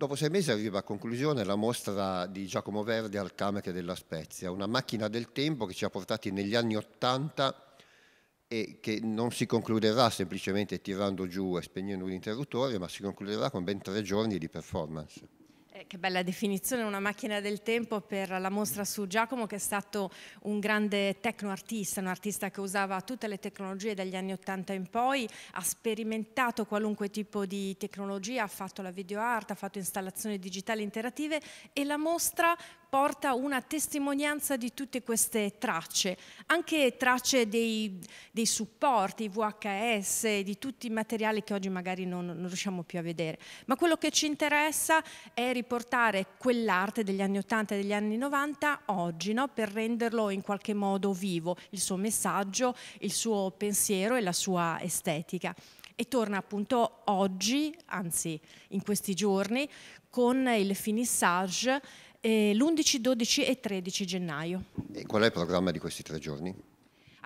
Dopo sei mesi arriva a conclusione la mostra di Giacomo Verdi al Camere della Spezia, una macchina del tempo che ci ha portati negli anni Ottanta e che non si concluderà semplicemente tirando giù e spegnendo un interruttore, ma si concluderà con ben tre giorni di performance. Eh, che bella definizione, una macchina del tempo per la mostra su Giacomo che è stato un grande tecnoartista, un artista che usava tutte le tecnologie dagli anni 80 in poi, ha sperimentato qualunque tipo di tecnologia, ha fatto la video art, ha fatto installazioni digitali interattive e la mostra porta una testimonianza di tutte queste tracce, anche tracce dei, dei supporti, VHS, di tutti i materiali che oggi magari non, non riusciamo più a vedere. Ma quello che ci interessa è riportare quell'arte degli anni 80 e degli anni 90 oggi, no? per renderlo in qualche modo vivo, il suo messaggio, il suo pensiero e la sua estetica e torna appunto oggi, anzi in questi giorni, con il finissage eh, l'11, 12 e 13 gennaio. E qual è il programma di questi tre giorni?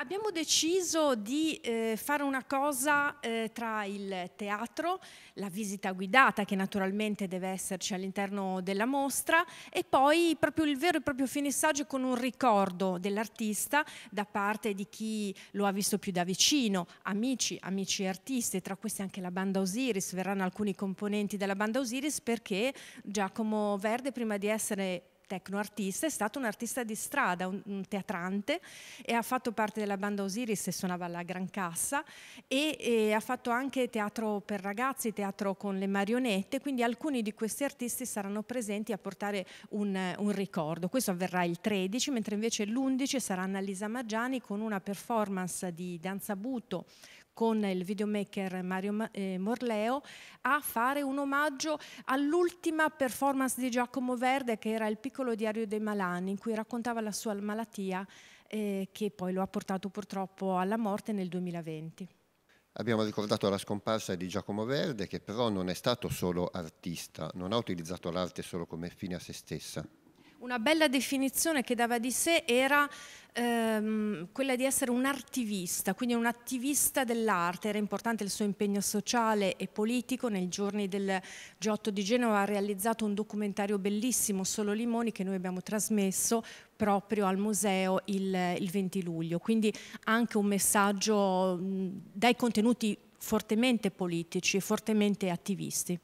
abbiamo deciso di eh, fare una cosa eh, tra il teatro, la visita guidata che naturalmente deve esserci all'interno della mostra e poi proprio il vero e proprio finissaggio con un ricordo dell'artista da parte di chi lo ha visto più da vicino, amici, amici artisti, tra questi anche la banda Osiris, verranno alcuni componenti della banda Osiris perché Giacomo Verde prima di essere tecno-artista, è stato un artista di strada, un, un, teatrante e ha fatto parte della banda Osiris e suonava alla Gran Cassa e, e, ha fatto anche teatro per ragazzi, teatro con le marionette, quindi alcuni di questi artisti saranno presenti a portare un, un ricordo. Questo avverrà il 13, mentre invece l'11 sarà Annalisa Maggiani con una performance di danza butto con il videomaker Mario eh, Morleo a fare un omaggio all'ultima performance di Giacomo Verde che era il piccolo diario dei Malani in cui raccontava la sua malattia eh, che poi lo ha portato purtroppo alla morte nel 2020. Abbiamo ricordato la scomparsa di Giacomo Verde che però non è stato solo artista, non ha utilizzato l'arte solo come fine a se stessa, una bella definizione che dava di sé era ehm, quella di essere un artivista, quindi un attivista dell'arte, era importante il suo impegno sociale e politico, nei giorni del G8 di Genova ha realizzato un documentario bellissimo, Solo Limoni, che noi abbiamo trasmesso proprio al museo il, il 20 luglio, quindi anche un messaggio mh, dai contenuti fortemente politici e fortemente attivisti.